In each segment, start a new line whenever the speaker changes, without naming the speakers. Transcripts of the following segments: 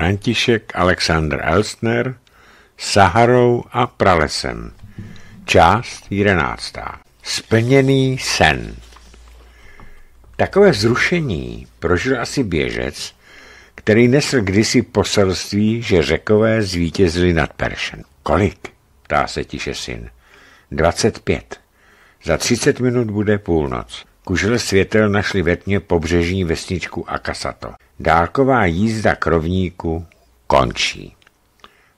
František Alexander Elstner Saharou a pralesem. Část 11. Splněný sen. Takové vzrušení prožil asi běžec, který nesl kdysi poselství, že řekové zvítězili nad Peršen. Kolik? ptá se tiše syn. 25. Za 30 minut bude půlnoc. Kužel světel našli ve tmě pobřežní vesničku Akasato. Dálková jízda k rovníku končí.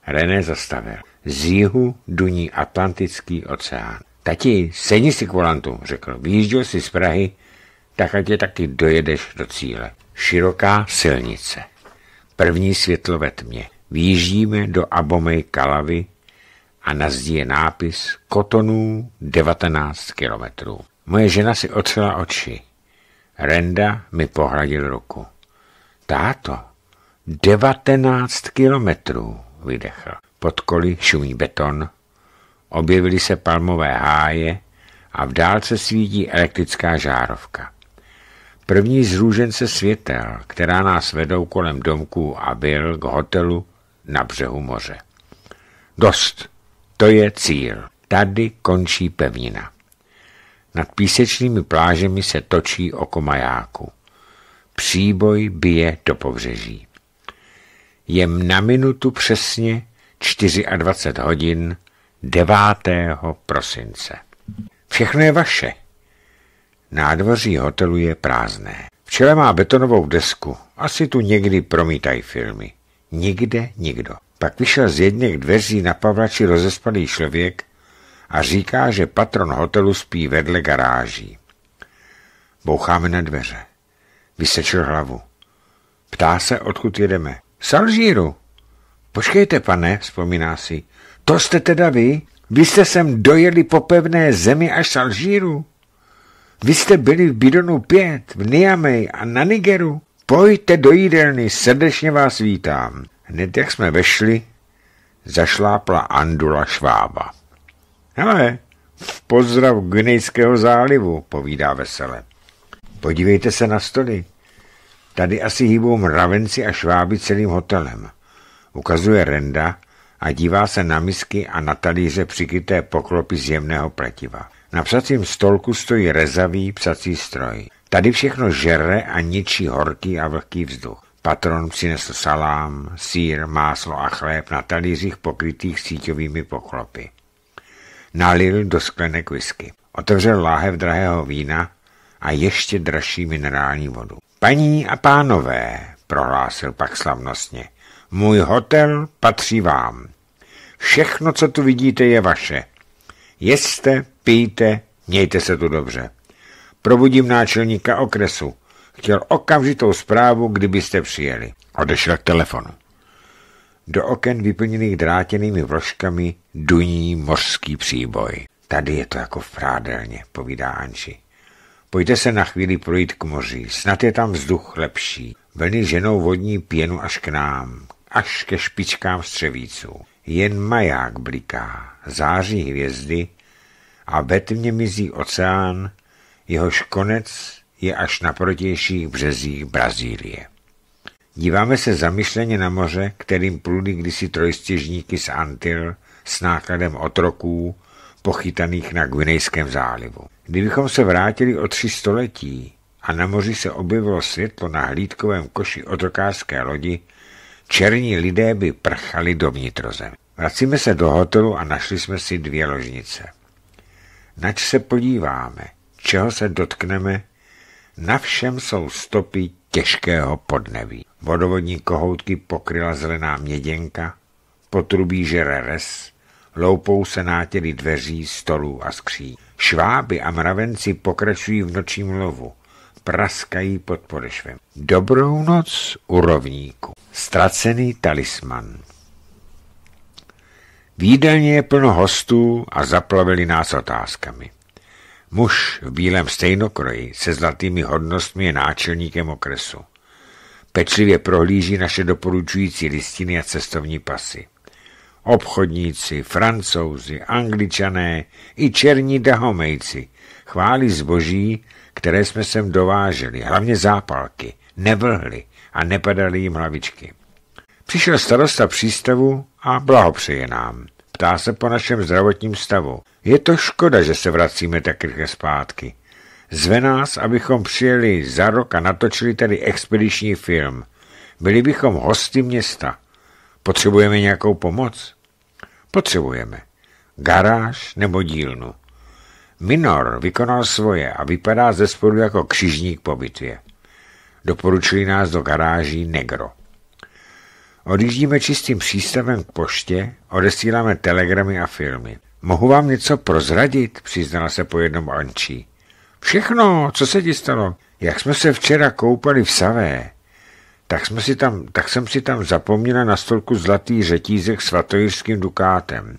René zastavil. Z jihu duní Atlantický oceán. Tati, sedni si k volantu, řekl. Výjížděl si z Prahy, tak ať je taky dojedeš do cíle. Široká silnice. První světlo ve tmě. Výjíždíme do Abomey Kalavy a na zdi je nápis Kotonů 19 kilometrů. Moje žena si otřela oči. Renda mi pohradil ruku. Táto, devatenáct kilometrů, vydechl. Pod koli šumí beton, objevily se palmové háje a v dálce svítí elektrická žárovka. První z růžence světel, která nás vedou kolem domků a byl k hotelu na břehu moře. Dost, to je cíl. Tady končí pevnina. Nad písečnými plážemi se točí oko majáku. Příboj bije do pobřeží. Je na minutu přesně 24 hodin 9. prosince. Všechno je vaše. Nádvoří hotelu je prázdné. čele má betonovou desku. Asi tu někdy promítají filmy. Nikde nikdo. Pak vyšel z jedněch dveří na pavlači rozespalý člověk a říká, že patron hotelu spí vedle garáží. Boucháme na dveře. Vysečil hlavu. Ptá se, odkud jedeme. Z Alžíru. Počkejte, pane, vzpomíná si. To jste teda vy? Vy jste sem dojeli po pevné zemi až z Alžíru? Vy jste byli v Bidonu 5, v Niamey a na Nigeru? Pojďte do jídelny, srdečně vás vítám. Hned jak jsme vešli, zašlápla Andula Švába. Hele, pozdrav Gnejského zálivu, povídá vesele. Podívejte se na stoly. Tady asi hýbou mravenci a šváby celým hotelem. Ukazuje Renda a dívá se na misky a na talíře přikryté poklopy z jemného pletiva. Na psacím stolku stojí rezavý psací stroj. Tady všechno žere a ničí horký a vlhký vzduch. Patron přinesl salám, sír, máslo a chléb na talířích pokrytých síťovými poklopy nalil do sklenek whisky. Otevřel láhev drahého vína a ještě dražší minerální vodu. Paní a pánové, prohlásil pak slavnostně, můj hotel patří vám. Všechno, co tu vidíte, je vaše. Jeste, pijte, mějte se tu dobře. Probudím náčelníka okresu. Chtěl okamžitou zprávu, kdybyste přijeli. Odešel k telefonu. Do oken vyplněných drátěnými vložkami duní mořský příboj. Tady je to jako v prádelně, povídá Anši. Pojďte se na chvíli projít k moři, snad je tam vzduch lepší. Vlny ženou vodní pěnu až k nám, až ke špičkám střevíců. Jen maják bliká, září hvězdy a ve tmě mizí oceán, jehož konec je až na protějších březích Brazílie. Díváme se zamyšleně na moře, kterým pluli kdysi trojstěžníky z Antil s nákladem otroků, pochytaných na Gvinejském zálivu. Kdybychom se vrátili o tři století a na moři se objevilo světlo na hlídkovém koši otrokářské lodi, černí lidé by prchali do vnitrozem. Vracíme se do hotelu a našli jsme si dvě ložnice. Nač se podíváme, čeho se dotkneme, na všem jsou stopy těžkého podneví vodovodní kohoutky pokryla zelená měděnka, potrubí žere res, loupou se nátěry dveří, stolů a skří. Šváby a mravenci pokračují v nočním lovu, praskají pod podešvem. Dobrou noc u rovníku. Ztracený talisman. Výdelně je plno hostů a zaplavili nás otázkami. Muž v bílém stejnokroji se zlatými hodnostmi je náčelníkem okresu pečlivě prohlíží naše doporučující listiny a cestovní pasy. Obchodníci, francouzi, angličané i černí dahomejci chválí zboží, které jsme sem dováželi, hlavně zápalky, nevlhly a nepadaly jim hlavičky. Přišel starosta přístavu a blahopřeje nám. Ptá se po našem zdravotním stavu. Je to škoda, že se vracíme tak rychle zpátky. Zve nás, abychom přijeli za rok a natočili tady expediční film. Byli bychom hosty města. Potřebujeme nějakou pomoc? Potřebujeme. Garáž nebo dílnu. Minor vykonal svoje a vypadá ze spodu jako křižník po bitvě. Doporučili nás do garáží Negro. Odjíždíme čistým přístavem k poště, odesíláme telegramy a filmy. Mohu vám něco prozradit, přiznala se po jednom Ančí. Všechno, co se ti stalo? Jak jsme se včera koupali v Savé, tak, jsme si tam, tak jsem si tam zapomněla na stolku zlatý řetízek s svatojířským dukátem.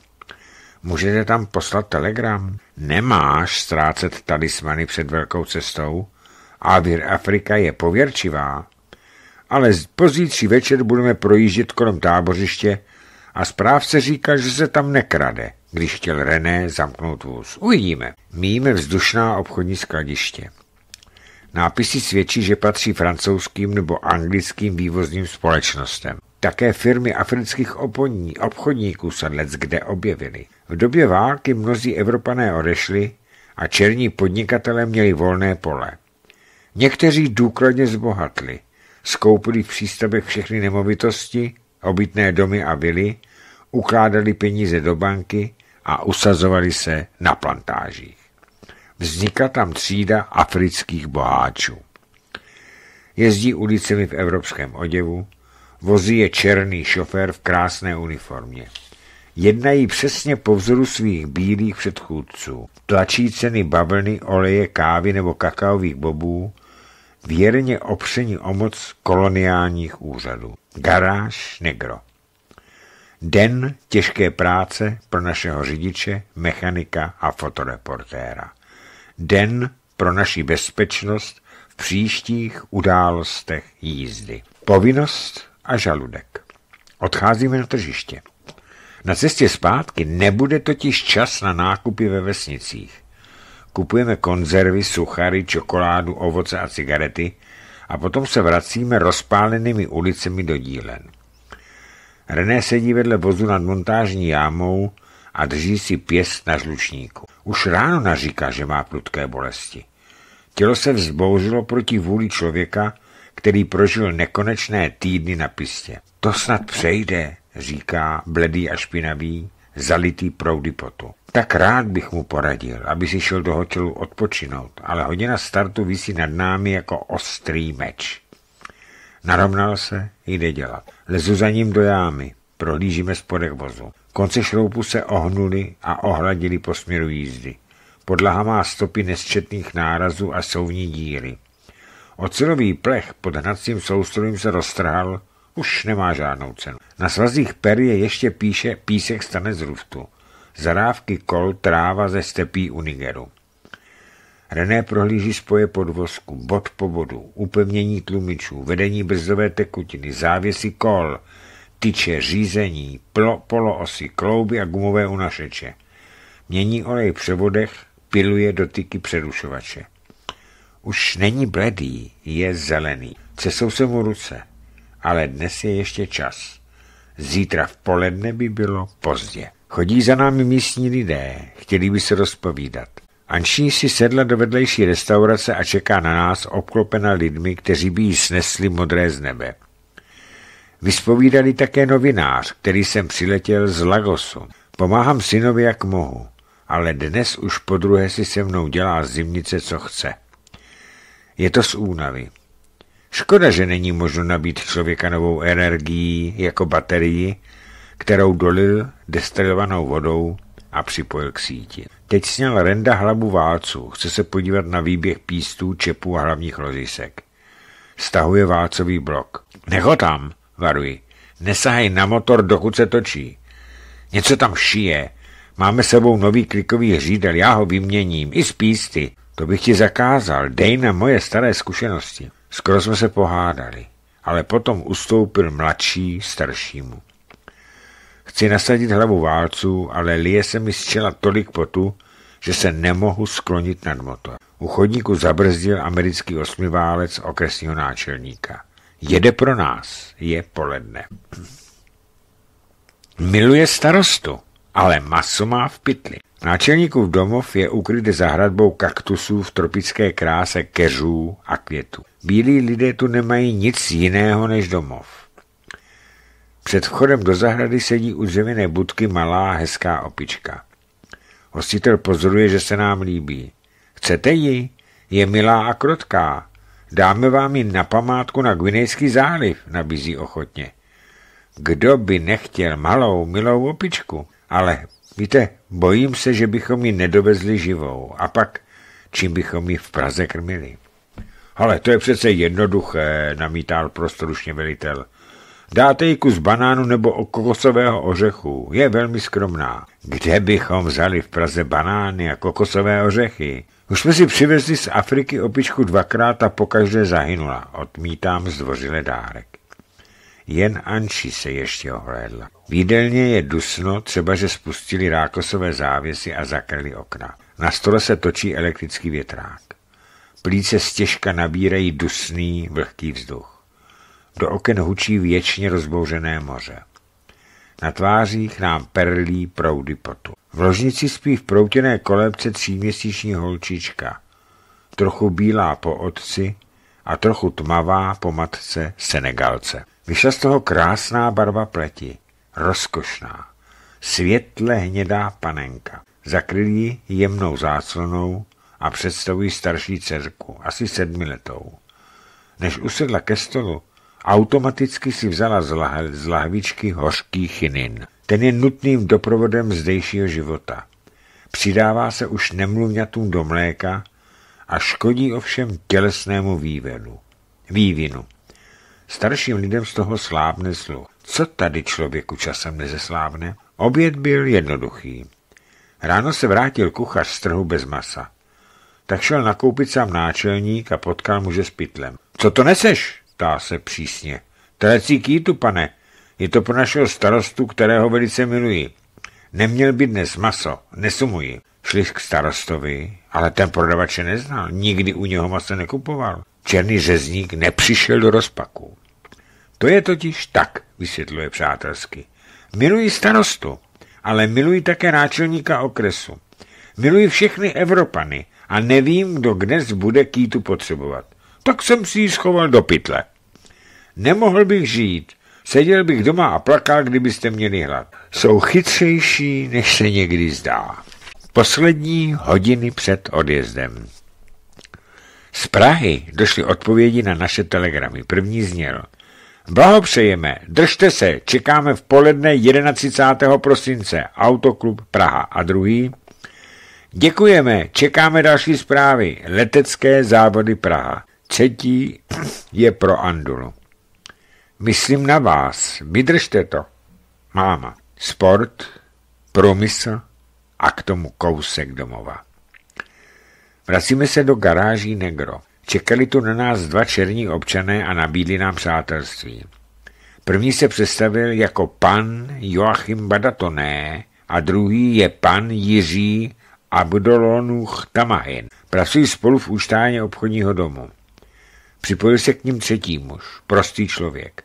Můžete tam poslat telegram? Nemáš ztrácet talismany před velkou cestou? A Vir Afrika je pověrčivá. Ale pozítří večer budeme projíždět kolem tábořiště a správce říká, že se tam nekrade když chtěl René zamknout vůz. Uvidíme. Míjíme vzdušná obchodní skladiště. Nápisy svědčí, že patří francouzským nebo anglickým vývozním společnostem. Také firmy afrických oponí, obchodníků se let kde objevily. V době války mnozí Evropané odešli a černí podnikatelé měli volné pole. Někteří důkladně zbohatli, skoupili v přístavech všechny nemovitosti, obytné domy a vily, ukládali peníze do banky, a usazovali se na plantážích. Vznikla tam třída afrických boháčů. Jezdí ulicemi v evropském oděvu, vozí je černý šofér v krásné uniformě. Jednají přesně po vzoru svých bílých předchůdců. Tlačí ceny bavlny, oleje, kávy nebo kakaových bobů, věrně opření o moc koloniálních úřadů. Garáž negro. Den těžké práce pro našeho řidiče, mechanika a fotoreportéra. Den pro naši bezpečnost v příštích událostech jízdy. Povinnost a žaludek. Odcházíme na tržiště. Na cestě zpátky nebude totiž čas na nákupy ve vesnicích. Kupujeme konzervy, suchary, čokoládu, ovoce a cigarety a potom se vracíme rozpálenými ulicemi do dílen. René sedí vedle vozu nad montážní jámou a drží si pěst na žlučníku. Už ráno naříká, že má prudké bolesti. Tělo se vzbouřilo proti vůli člověka, který prožil nekonečné týdny na pistě. To snad přejde, říká bledý a špinavý, zalitý proudy potu. Tak rád bych mu poradil, aby si šel do hotelu odpočinout, ale hodina startu visí nad námi jako ostrý meč. Narovnal se, jde dělat. Lezu za ním do jámy, prohlížíme spodek vozu. Konce šroupu se ohnuli a ohladili po směru jízdy. Podlaha má stopy nesčetných nárazů a souvní díry. Ocelový plech pod hnacím soustrojem se roztrhal, už nemá žádnou cenu. Na svazích per je ještě píše písek stane z ruftu. Zarávky kol tráva ze stepí u Nigeru. René prohlíží spoje podvozku, bod po bodu, upevnění tlumičů, vedení brzdové tekutiny, závěsy kol, tyče, řízení, plo, poloosy, klouby a gumové unašeče. Mění olej v převodech, piluje dotyky přerušovače. Už není bledý, je zelený. Cesou se mu ruce, ale dnes je ještě čas. Zítra v poledne by bylo pozdě. Chodí za námi místní lidé, chtěli by se rozpovídat. Anší si sedla do vedlejší restaurace a čeká na nás, obklopena lidmi, kteří by jí snesli modré z nebe. Vyspovídali také novinář, který jsem přiletěl z Lagosu. Pomáhám synovi, jak mohu, ale dnes už po druhé si se mnou dělá zimnice, co chce. Je to z únavy. Škoda, že není možno nabít člověka novou energií jako baterii, kterou dolil destilovanou vodou a připojil k síti. Teď sněl Renda hlavu válců, chce se podívat na výběh pístů, čepů a hlavních ložisek. Stahuje válcový blok. Nech ho tam, varuji. Nesahej na motor, dokud se točí. Něco tam šije. Máme sebou nový klikový řídel, já ho vyměním, i z písty. To bych ti zakázal, dej na moje staré zkušenosti. Skoro jsme se pohádali, ale potom ustoupil mladší staršímu. Chci nasadit hlavu válců, ale lije se mi z čela tolik potu, že se nemohu sklonit nad motor. U chodníku zabrzdil americký osmiválec okresního náčelníka. Jede pro nás, je poledne. Miluje starostu, ale maso má v pytli. Náčelníkův domov je ukryt hradbou kaktusů v tropické kráse keřů a květů. Bílí lidé tu nemají nic jiného než domov. Před vchodem do zahrady sedí u dřevěné budky malá, hezká opička. Hostitel pozoruje, že se nám líbí. Chcete ji? Je milá a krotká. Dáme vám ji na památku na Gvinejský záliv, nabízí ochotně. Kdo by nechtěl malou, milou opičku? Ale víte, bojím se, že bychom ji nedovezli živou. A pak, čím bychom ji v Praze krmili? Ale to je přece jednoduché, namítal prostorušně velitel. Dáte jí kus banánu nebo kokosového ořechu. Je velmi skromná. Kde bychom vzali v Praze banány a kokosové ořechy? Už jsme si přivezli z Afriky opičku dvakrát a pokaždé zahynula. Odmítám zdvořile dárek. Jen Anči se ještě ohlédla. Výdelně je dusno, třeba že spustili rákosové závěsy a zakrli okna. Na stole se točí elektrický větrák. Plíce stěžka nabírají dusný, vlhký vzduch. Do oken hučí věčně rozbouřené moře. Na tvářích nám perlí proudy potu. V ložnici spí v proutěné kolebce tříměsíční holčička. Trochu bílá po otci a trochu tmavá po matce Senegalce. Vyšla z toho krásná barva pleti, rozkošná, světle hnědá panenka. Zakryl ji jemnou záclonou a představují starší dcerku, asi sedmiletou. Než usedla ke stolu, Automaticky si vzala z, lah- z lahvičky hořký chinin. Ten je nutným doprovodem zdejšího života. Přidává se už nemluvňatům do mléka a škodí ovšem tělesnému vývenu. vývinu. Starším lidem z toho slábne sluch. Co tady člověku časem nezeslábne? Oběd byl jednoduchý. Ráno se vrátil kuchař z trhu bez masa. Tak šel nakoupit sám náčelník a potkal muže s pytlem. Co to neseš? ptá se přísně. Trací kýtu, pane. Je to pro našeho starostu, kterého velice miluji. Neměl by dnes maso, nesumuji. Šli k starostovi, ale ten prodavače neznal, nikdy u něho maso nekupoval. Černý řezník nepřišel do rozpaku. To je totiž tak, vysvětluje přátelsky. Miluji starostu, ale miluji také náčelníka okresu. Miluji všechny Evropany a nevím, kdo dnes bude kýtu potřebovat tak jsem si ji schoval do pytle. Nemohl bych žít, seděl bych doma a plakal, kdybyste měli hlad. Jsou chytřejší, než se někdy zdá. Poslední hodiny před odjezdem. Z Prahy došly odpovědi na naše telegramy. První zněl. Blahopřejeme, držte se, čekáme v poledne 31. prosince, Autoklub Praha. A druhý? Děkujeme, čekáme další zprávy, letecké závody Praha. Třetí je pro Andulu. Myslím na vás, vydržte to. Máma, sport, promysl a k tomu kousek domova. Vracíme se do garáží Negro. Čekali tu na nás dva černí občané a nabídli nám přátelství. První se představil jako pan Joachim Badatoné a druhý je pan Jiří Abdolonuch Tamahin. Pracují spolu v úštáně obchodního domu. Připojil se k ním třetí muž, prostý člověk.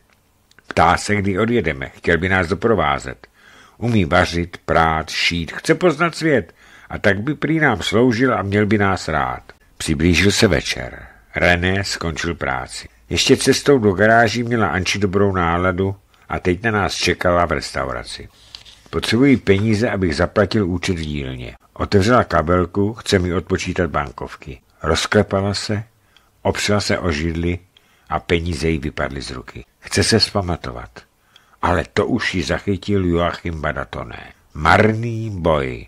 Ptá se, kdy odjedeme, chtěl by nás doprovázet. Umí vařit, prát, šít, chce poznat svět a tak by prý nám sloužil a měl by nás rád. Přiblížil se večer. René skončil práci. Ještě cestou do garáží měla Anči dobrou náladu a teď na nás čekala v restauraci. Potřebuji peníze, abych zaplatil účet v dílně. Otevřela kabelku, chce mi odpočítat bankovky. Rozklepala se, Opřel se o židli a peníze jí vypadly z ruky. Chce se zpamatovat. Ale to už ji zachytil Joachim Badatoné. Marný boj.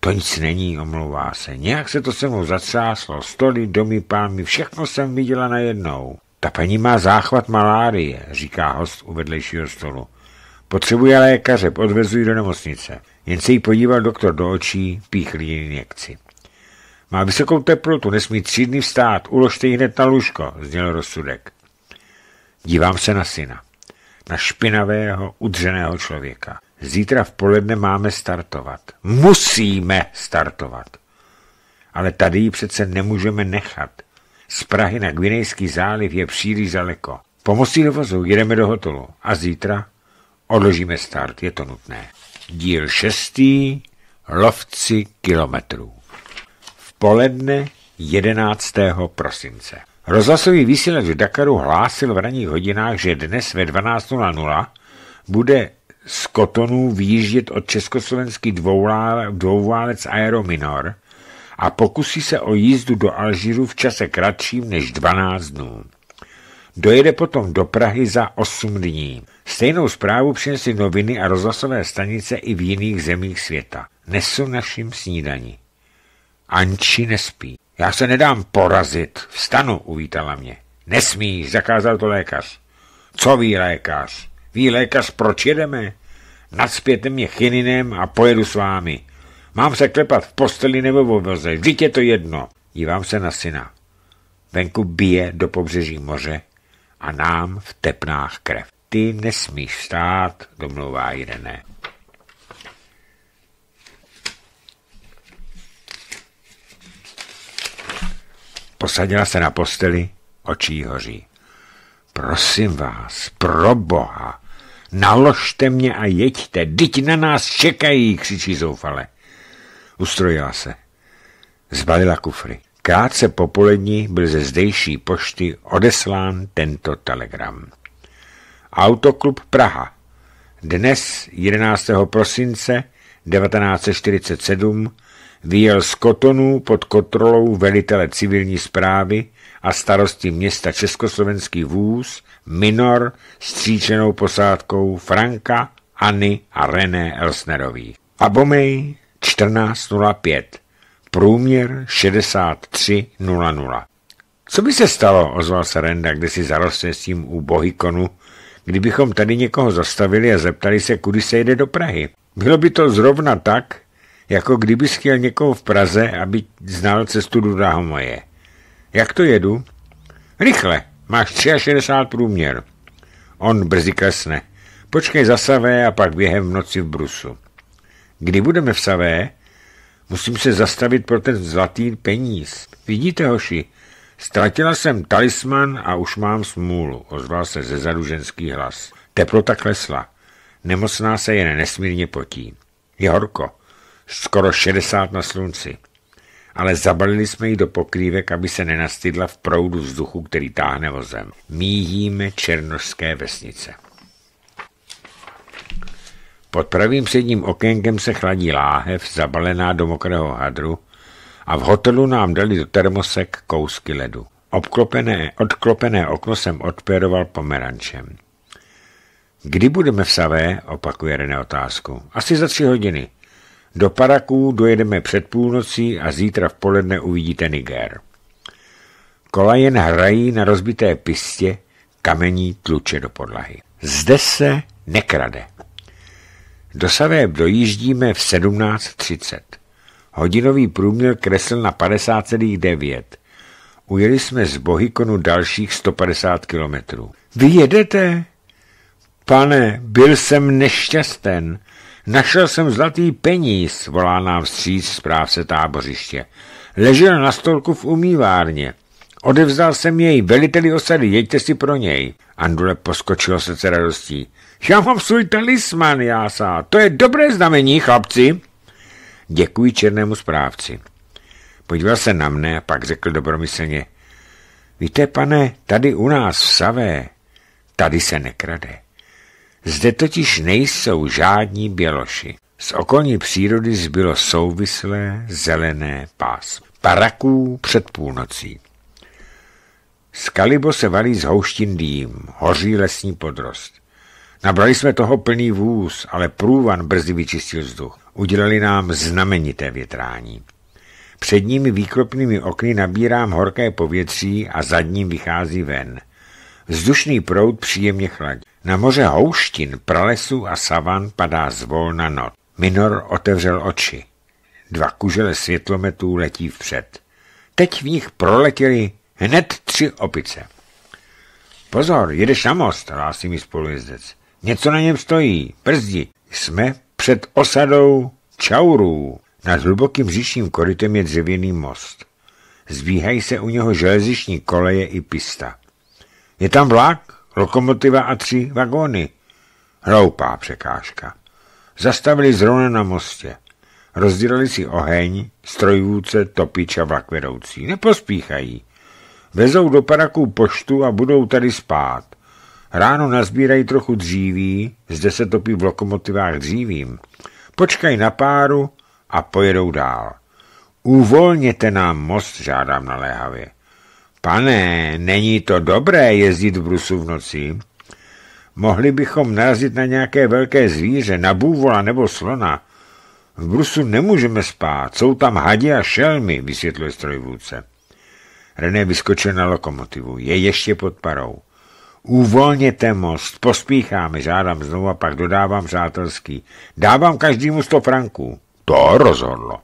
To nic není, omlouvá se. Nějak se to se mu zatřáslo. Stoly, domy, pámy, všechno jsem viděla najednou. Ta paní má záchvat malárie, říká host u vedlejšího stolu. Potřebuje lékaře, odvezu do nemocnice. Jen se jí podíval doktor do očí, píchlí injekci. Má vysokou teplotu, nesmí tři dny vstát, uložte ji hned na lůžko, zněl rozsudek. Dívám se na syna, na špinavého, udřeného člověka. Zítra v poledne máme startovat. Musíme startovat. Ale tady ji přece nemůžeme nechat. Z Prahy na Gvinejský záliv je příliš daleko. Pomocí dovozu jedeme do hotelu a zítra odložíme start, je to nutné. Díl šestý, lovci kilometrů poledne 11. prosince. Rozhlasový vysílač v Dakaru hlásil v ranních hodinách, že dnes ve 12.00 bude z Kotonu výjíždět od československý dvouválec Aero Minor a pokusí se o jízdu do Alžíru v čase kratším než 12 dnů. Dojede potom do Prahy za 8 dní. Stejnou zprávu přinesly noviny a rozhlasové stanice i v jiných zemích světa. Nesu naším snídaní. Anči nespí. Já se nedám porazit. Vstanu, uvítala mě. Nesmí, zakázal to lékař. Co ví lékař? Ví lékař, proč jedeme? Nadspěte mě chininem a pojedu s vámi. Mám se klepat v posteli nebo v obloze, vždyť je to jedno. Dívám se na syna. Venku bije do pobřeží moře a nám v tepnách krev. Ty nesmíš stát, domluvá Irene. Posadila se na posteli, očí hoří. Prosím vás, pro boha, naložte mě a jeďte, dyť na nás čekají, křičí zoufale. Ustrojila se. Zbalila kufry. Krátce popolední byl ze zdejší pošty odeslán tento telegram. Autoklub Praha. Dnes 11. prosince 1947 vyjel z Kotonů pod kontrolou velitele civilní zprávy a starosti města Československý vůz Minor s tříčenou posádkou Franka, Anny a René Elsnerový. Abomej 14.05, průměr 63.00. Co by se stalo, ozval se Renda, kde si zarostl s tím u Bohikonu, kdybychom tady někoho zastavili a zeptali se, kudy se jede do Prahy. Bylo by to zrovna tak, jako kdyby chtěl někoho v Praze, aby znal cestu do Dahomoje. Jak to jedu? Rychle, máš 63 průměr. On brzy klesne. Počkej za Savé a pak během noci v Brusu. Kdy budeme v Savé? Musím se zastavit pro ten zlatý peníz. Vidíte, hoši, ztratila jsem talisman a už mám smůlu, ozval se ze ženský hlas. Teplota klesla. Nemocná se jen nesmírně potí. Je horko skoro 60 na slunci. Ale zabalili jsme ji do pokrývek, aby se nenastydla v proudu vzduchu, který táhne vozem. Míjíme černožské vesnice. Pod pravým předním okénkem se chladí láhev zabalená do mokrého hadru a v hotelu nám dali do termosek kousky ledu. Obklopené, odklopené okno jsem odpěroval pomerančem. Kdy budeme v Savé? opakuje René otázku. Asi za tři hodiny. Do Paraků dojedeme před půlnocí a zítra v poledne uvidíte Niger. Kola jen hrají na rozbité pistě, kamení tluče do podlahy. Zde se nekrade. Do Saveb dojíždíme v 17.30. Hodinový průměr kresl na 50,9. Ujeli jsme z Bohikonu dalších 150 kilometrů. Vy jedete? Pane, byl jsem nešťasten. Našel jsem zlatý peníz, volá nám vstříc správce tábořiště. Ležel na stolku v umývárně. Odevzal jsem jej veliteli osady, jeďte si pro něj. Andule poskočilo se se radostí. Já mám svůj talisman, jása, to je dobré znamení, chlapci. Děkuji černému správci. Podíval se na mne a pak řekl dobromyslně. Víte, pane, tady u nás v Savé, tady se nekrade. Zde totiž nejsou žádní běloši. Z okolní přírody zbylo souvislé zelené pás. Paraků před půlnocí. Z kalibo se valí z houštin dým, hoří lesní podrost. Nabrali jsme toho plný vůz, ale průvan brzy vyčistil vzduch. Udělali nám znamenité větrání. Předními výkropnými okny nabírám horké povětří a zadním vychází ven – Vzdušný proud příjemně chladí. Na moře houštin, pralesů a savan padá zvolna noc. Minor otevřel oči. Dva kužele světlometů letí vpřed. Teď v nich proletěly hned tři opice. Pozor, jedeš na most, hlásí mi spolujezdec. Něco na něm stojí, brzdi. Jsme před osadou Čaurů. Nad hlubokým říčním korytem je dřevěný most. Zbíhají se u něho železniční koleje i pista. Je tam vlak, lokomotiva a tři vagóny. Hloupá překážka. Zastavili zrovna na mostě. Rozdělali si oheň, strojvůdce, topič a vlak vedoucí. Nepospíchají. Vezou do paraků poštu a budou tady spát. Ráno nazbírají trochu dříví, zde se topí v lokomotivách dřívím. Počkají na páru a pojedou dál. Uvolněte nám most, žádám naléhavě. Pane, není to dobré jezdit v brusu v noci. Mohli bychom narazit na nějaké velké zvíře, na bůvola nebo slona. V brusu nemůžeme spát, jsou tam hadi a šelmy, vysvětluje strojvůdce. René vyskočil na lokomotivu, je ještě pod parou. Uvolněte most, pospícháme, žádám znovu a pak dodávám přátelský. Dávám každému sto franků. To rozhodlo.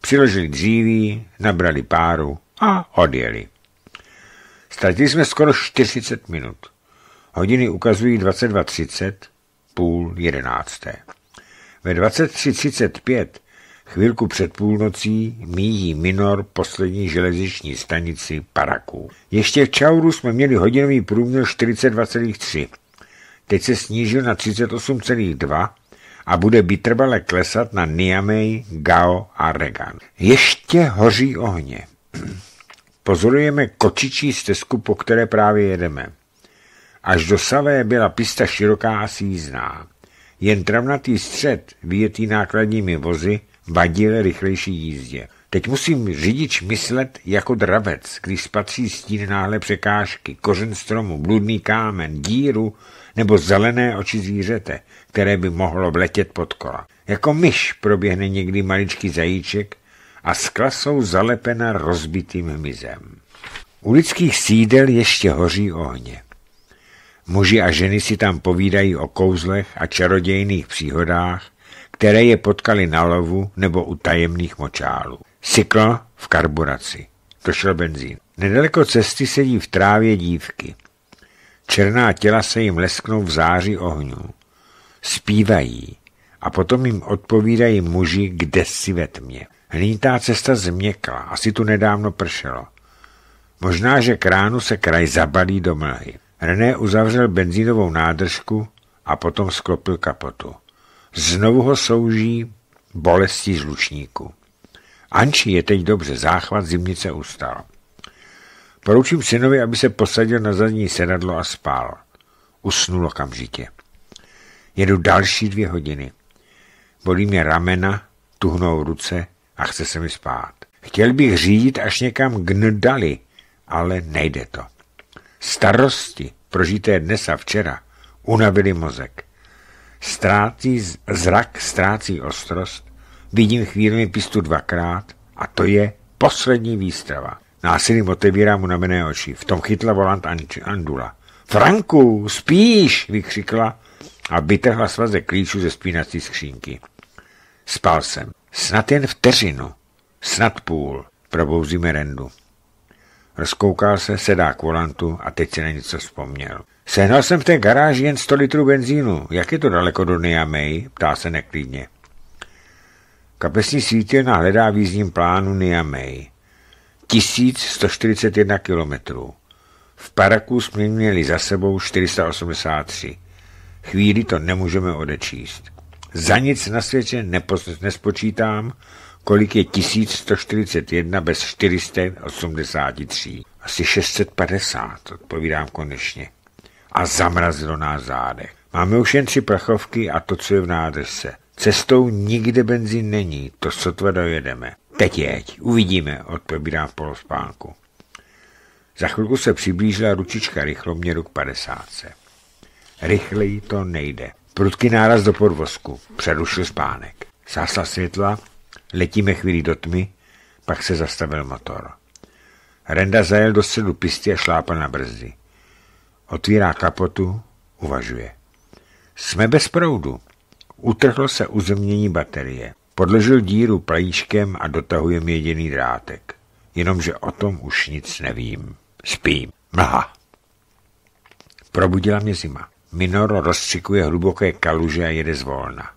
Přiložili dříví, nabrali páru a odjeli. Ztratili jsme skoro 40 minut. Hodiny ukazují 22.30, půl jedenácté. Ve 23.35, chvilku před půlnocí, míjí minor poslední železniční stanici Paraku. Ještě v Čauru jsme měli hodinový průměr 42,3. Teď se snížil na 38,2 a bude vytrvale klesat na Niamey, Gao a Regan. Ještě hoří ohně pozorujeme kočičí stezku, po které právě jedeme. Až do Savé byla pista široká a sízná. Jen travnatý střed, vyjetý nákladními vozy, vadil rychlejší jízdě. Teď musím řidič myslet jako dravec, když spatří stín náhle překážky, kořen stromu, bludný kámen, díru nebo zelené oči zvířete, které by mohlo vletět pod kola. Jako myš proběhne někdy maličký zajíček, a skla jsou zalepena rozbitým mizem. U lidských sídel ještě hoří ohně. Muži a ženy si tam povídají o kouzlech a čarodějných příhodách, které je potkali na lovu nebo u tajemných močálů. Syklo v karburaci. To šel benzín. Nedaleko cesty sedí v trávě dívky. Černá těla se jim lesknou v záři ohňů. Spívají a potom jim odpovídají muži kde si ve tmě. Hlíntá cesta změkla, asi tu nedávno pršelo. Možná, že kránu se kraj zabalí do mlhy. René uzavřel benzínovou nádržku a potom sklopil kapotu. Znovu ho souží bolesti žlučníku. Anči je teď dobře, záchvat zimnice ustal. Poručím synovi, aby se posadil na zadní sedadlo a spál. Usnul okamžitě. Jedu další dvě hodiny. Bolí mě ramena, tuhnou ruce, a chce se mi spát. Chtěl bych řídit až někam k ale nejde to. Starosti, prožité dnes a včera, unavili mozek. Ztrácí zrak, ztrácí ostrost, vidím chvíli pistu dvakrát a to je poslední výstrava. Násilím otevírám unamené oči. V tom chytla volant Andula. Franku, spíš, vykřikla a vytrhla svaze klíčů ze spínací skřínky. Spal jsem. Snad jen vteřinu, snad půl, probouzíme rendu. Rozkoukal se, sedá k volantu a teď si na něco vzpomněl. Sehnal jsem v té garáži jen 100 litrů benzínu. Jak je to daleko do Niamey? Ptá se neklidně. Kapesní svítilna hledá v jízdním plánu Niamey. 1141 kilometrů. V Paraku jsme měli za sebou 483. Chvíli to nemůžeme odečíst. Za nic na světě nespočítám, kolik je 1141 bez 483. Asi 650, odpovídám konečně. A zamrazilo nás zádech. Máme už jen tři prachovky a to, co je v nádržce. Cestou nikde benzín není, to sotva dojedeme. Teď jeď, uvidíme, odpovídám v polospánku. Za chvilku se přiblížila ručička rychlo k padesátce. Rychleji to nejde. Prudký náraz do podvozku přerušil spánek. Sásla světla, letíme chvíli do tmy, pak se zastavil motor. Renda zajel do středu pisty a šlápal na brzdy. Otvírá kapotu, uvažuje. Jsme bez proudu. Utrhlo se uzemnění baterie. Podložil díru plajíčkem a mi jediný drátek. Jenomže o tom už nic nevím. Spím. Mlha. Probudila mě zima. Minoro rozstřikuje hluboké kaluže a jede zvolna.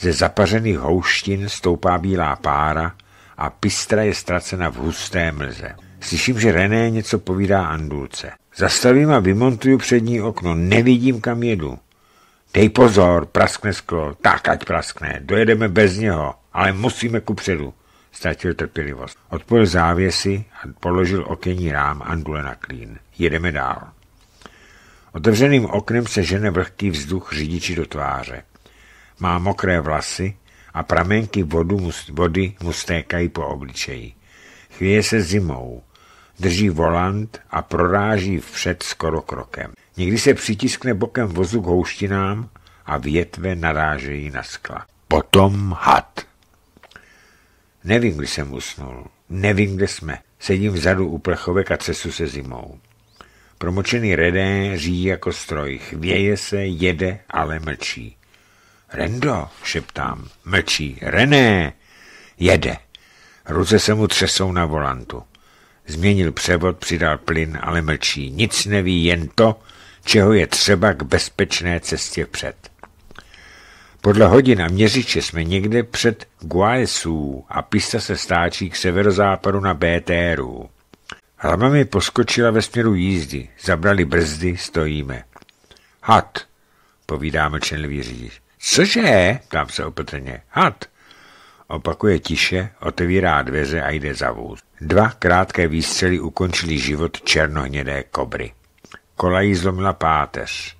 Ze zapařených houštin stoupá bílá pára a pistra je ztracena v husté mlze. Slyším, že René něco povídá Andulce. Zastavím a vymontuju přední okno. Nevidím, kam jedu. Dej pozor, praskne sklo. Tak, ať praskne. Dojedeme bez něho, ale musíme kupředu. Ztratil trpělivost. Odpojil závěsy a položil okenní rám Andule na klín. Jedeme dál. Otevřeným oknem se žene vlhký vzduch řidiči do tváře. Má mokré vlasy a pramenky vodu mu, vody mu stékají po obličeji. Chvěje se zimou, drží volant a proráží vpřed skoro krokem. Někdy se přitiskne bokem vozu k houštinám a větve narážejí na skla. Potom had. Nevím, kdy jsem usnul. Nevím, kde jsme. Sedím vzadu u plechovek a cesu se zimou. Promočený redé říjí jako stroj, chvěje se, jede, ale mlčí. Rendo, šeptám, mlčí. René, jede. Ruce se mu třesou na volantu. Změnil převod, přidal plyn, ale mlčí. Nic neví, jen to, čeho je třeba k bezpečné cestě před. Podle hodin a měřiče jsme někde před Guaesu a pista se stáčí k severozápadu na BTRu. Hlava mi poskočila ve směru jízdy. Zabrali brzdy, stojíme. Had, povídá mlčenlivý řidič. Cože? Ptám se opatrně. Had. Opakuje tiše, otevírá dveře a jde za vůz. Dva krátké výstřely ukončili život černohnědé kobry. Kola jí zlomila páteř.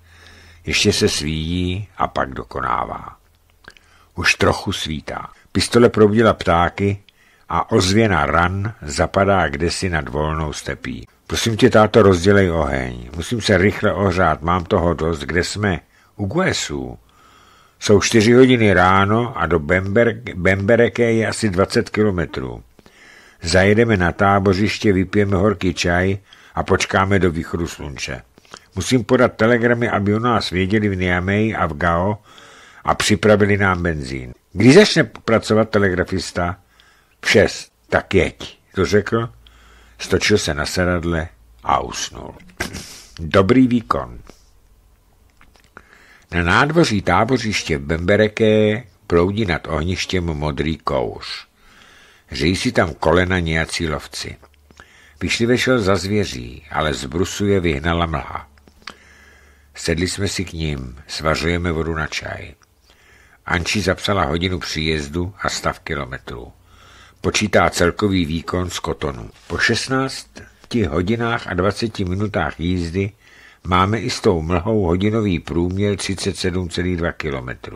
Ještě se svíjí a pak dokonává. Už trochu svítá. Pistole probudila ptáky, a ozvěna ran zapadá kdesi nad volnou stepí. Prosím tě, táto, rozdělej oheň. Musím se rychle ohřát, mám toho dost. Kde jsme? U Guesů. Jsou čtyři hodiny ráno a do Bember Bembereke je asi 20 kilometrů. Zajedeme na tábořiště, vypijeme horký čaj a počkáme do východu slunce. Musím podat telegramy, aby o nás věděli v Niamey a v Gao a připravili nám benzín. Když začne pracovat telegrafista? Šest, tak jeď, to řekl, stočil se na sedadle a usnul. Dobrý výkon. Na nádvoří tábořiště v Bembereké proudí nad ohništěm modrý kouř. Žijí si tam kolena nějací lovci. Vyšli vešel za zvěří, ale z brusu je vyhnala mlha. Sedli jsme si k ním, svařujeme vodu na čaj. Anči zapsala hodinu příjezdu a stav kilometrů počítá celkový výkon z kotonu. Po 16 hodinách a 20 minutách jízdy máme i s tou mlhou hodinový průměr 37,2 km.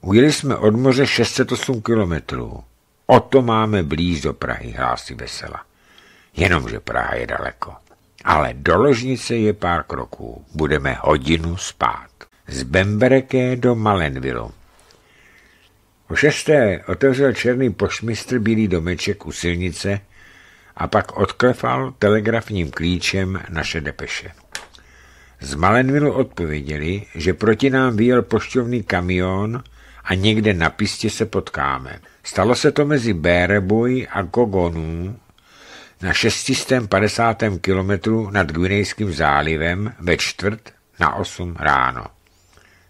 Ujeli jsme od moře 608 km. O to máme blíž do Prahy, hlásí Vesela. Jenomže Praha je daleko. Ale do ložnice je pár kroků. Budeme hodinu spát. Z Bembereke do Malenvilu. O šesté otevřel černý pošmistr bílý domeček u silnice a pak odklepal telegrafním klíčem naše depeše. Z Malenvilu odpověděli, že proti nám vyjel pošťovný kamion a někde na pistě se potkáme. Stalo se to mezi Béreboj a Gogonů na 650. kilometru nad Guinejským zálivem ve čtvrt na 8 ráno.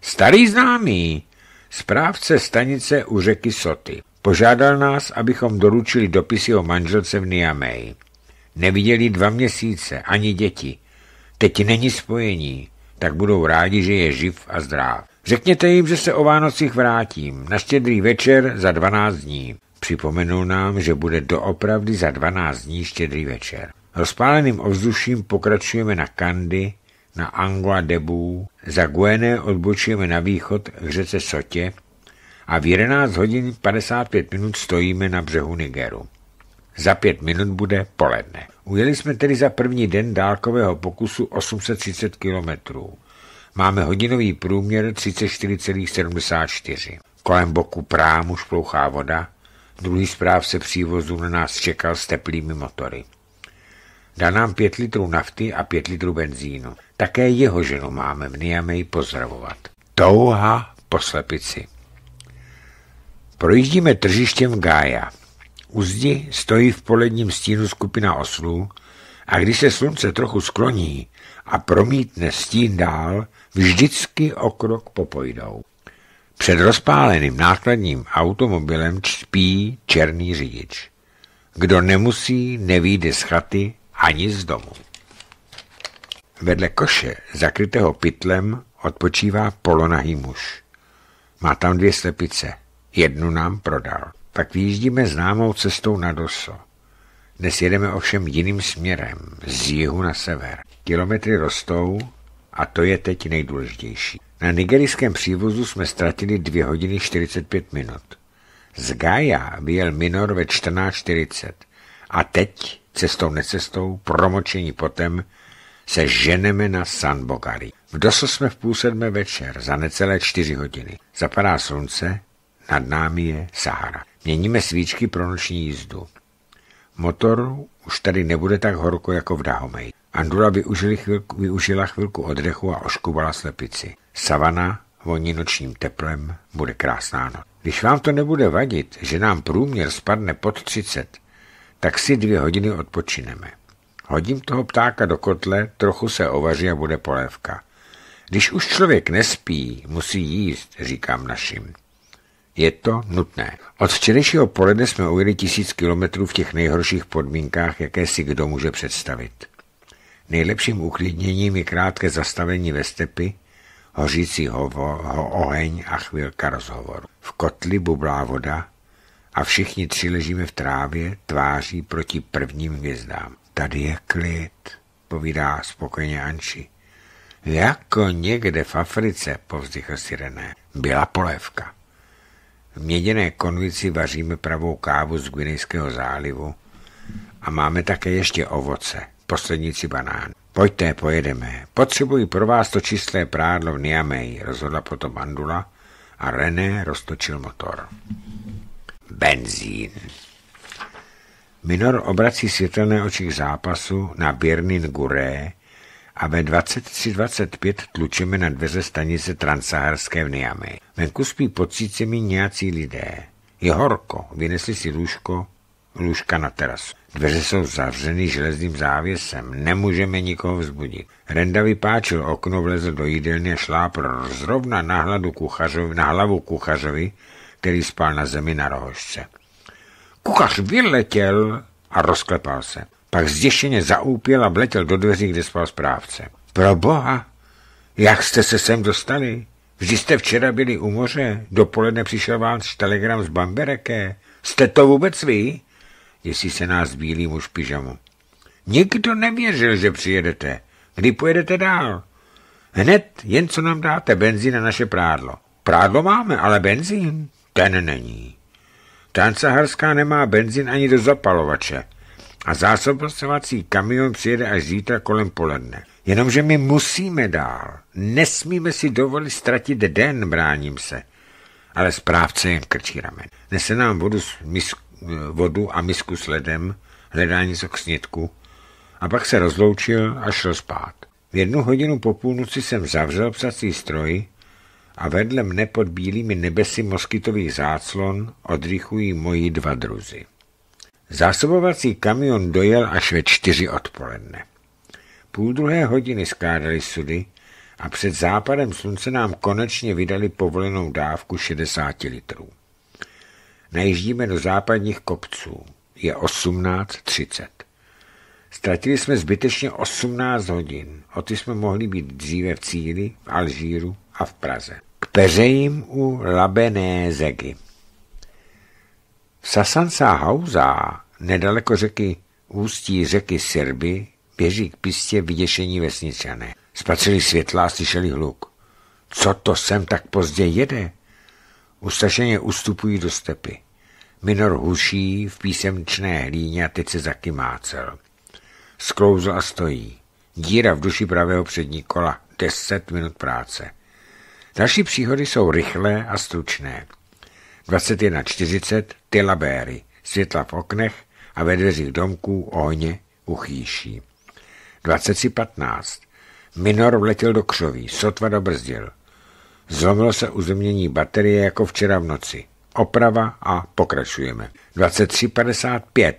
Starý známý, Správce stanice u řeky Soty požádal nás, abychom doručili dopisy o manželce v Niamey. Neviděli dva měsíce, ani děti. Teď není spojení, tak budou rádi, že je živ a zdráv. Řekněte jim, že se o Vánocích vrátím, na štědrý večer za 12 dní. Připomenul nám, že bude doopravdy za 12 dní štědrý večer. Rozpáleným ovzduším pokračujeme na Kandy, na Angua Debu, za Guené odbočujeme na východ k řece Sotě a v 11 hodin 55 minut stojíme na břehu Nigeru. Za pět minut bude poledne. Ujeli jsme tedy za první den dálkového pokusu 830 kilometrů. Máme hodinový průměr 34,74. Kolem boku prámu šplouchá voda, druhý se přívozu na nás čekal s teplými motory. Dá nám pět litrů nafty a pět litrů benzínu. Také jeho ženu máme v Niamey pozdravovat. Touha po slepici. Projíždíme tržištěm Gája. U zdi stojí v poledním stínu skupina oslů a když se slunce trochu skloní a promítne stín dál, vždycky o krok popojdou. Před rozpáleným nákladním automobilem čpí černý řidič. Kdo nemusí, nevíde z chaty ani z domu. Vedle koše, zakrytého pytlem, odpočívá polonahý muž. Má tam dvě slepice. Jednu nám prodal. Pak vyjíždíme známou cestou na Doso. Dnes jedeme ovšem jiným směrem, z jihu na sever. Kilometry rostou a to je teď nejdůležitější. Na nigerijském přívozu jsme ztratili 2 hodiny 45 minut. Z Gaia vyjel Minor ve 14.40 a teď, cestou necestou, promočení potem, se ženeme na San Bogari. V dosu jsme v půl sedmé večer, za necelé čtyři hodiny. Zapadá slunce, nad námi je Sahara. Měníme svíčky pro noční jízdu. Motor už tady nebude tak horko jako v Dahomej. Andula chvilku, využila chvilku odrechu a oškubala slepici. Savana voní nočním teplem, bude krásná noc. Když vám to nebude vadit, že nám průměr spadne pod 30, tak si dvě hodiny odpočineme. Hodím toho ptáka do kotle, trochu se ovaří a bude polévka. Když už člověk nespí, musí jíst, říkám našim. Je to nutné. Od včerejšího poledne jsme ujeli tisíc kilometrů v těch nejhorších podmínkách, jaké si kdo může představit. Nejlepším uklidněním je krátké zastavení ve stepy, hořící hovo, ho oheň a chvilka rozhovoru. V kotli bublá voda a všichni tři ležíme v trávě, tváří proti prvním hvězdám. Tady je klid, povídá spokojeně Anči. Jako někde v Africe, povzdychl si René. Byla polévka. V měděné konvici vaříme pravou kávu z Guinejského zálivu a máme také ještě ovoce, poslednici banán. Pojďte, pojedeme. Potřebuji pro vás to čisté prádlo v Niamey, rozhodla potom Andula a René roztočil motor. Benzín. Minor obrací světelné oči k zápasu na Birnin Guré a ve 23.25 tlučíme na dveře stanice Transaharské v Niamey. Venku spí pod sícemi nějací lidé. Je horko, vynesli si lůžko, lůžka na terasu. Dveře jsou zavřeny železným závěsem, nemůžeme nikoho vzbudit. Renda vypáčil okno, vlezl do jídelny a šláp zrovna na, kuchařovi, na hlavu kuchařovi, který spal na zemi na rohožce. Kuchař vyletěl a rozklepal se. Pak zděšeně zaúpěl a vletěl do dveří, kde spal správce. Pro boha, jak jste se sem dostali? Vždy jste včera byli u moře, dopoledne přišel vám telegram z Bambereke. Jste to vůbec vy? Jestli se nás bílý muž pyžamu. Nikdo nevěřil, že přijedete. Kdy pojedete dál? Hned, jen co nám dáte benzín na naše prádlo. Prádlo máme, ale benzín ten není. Harská nemá benzín ani do zapalovače a zásobovací kamion přijede až zítra kolem poledne. Jenomže my musíme dál. Nesmíme si dovolit ztratit den, bráním se. Ale správce jen krčí ramen. Nese nám vodu, misk, vodu a misku s ledem, hledá něco k snědku a pak se rozloučil a šel spát. V jednu hodinu po půlnoci jsem zavřel psací stroj a vedle mne pod bílými nebesy moskytový záclon odrychují moji dva druzy. Zásobovací kamion dojel až ve čtyři odpoledne. Půl druhé hodiny skládali sudy a před západem slunce nám konečně vydali povolenou dávku 60 litrů. Najíždíme do západních kopců. Je 18.30. Ztratili jsme zbytečně 18 hodin. O ty jsme mohli být dříve v cíli, v Alžíru a v Praze peřejím u zegy. V Sasansa Hauza, nedaleko řeky ústí řeky Sirby, běží k pistě vyděšení vesničané. Spatřili světla a slyšeli hluk. Co to sem tak pozdě jede? Ustašeně ustupují do stepy. Minor huší v písemčné hlíně a teď se zakymácel. Sklouzl a stojí. Díra v duši pravého přední kola. Deset minut práce. Další příhody jsou rychlé a stručné. 21.40 ty labéry, světla v oknech a ve dveřích domků ohně uchýší. 20.15 Minor vletěl do křoví, sotva dobrzdil. Zlomilo se uzemnění baterie jako včera v noci. Oprava a pokračujeme. 23.55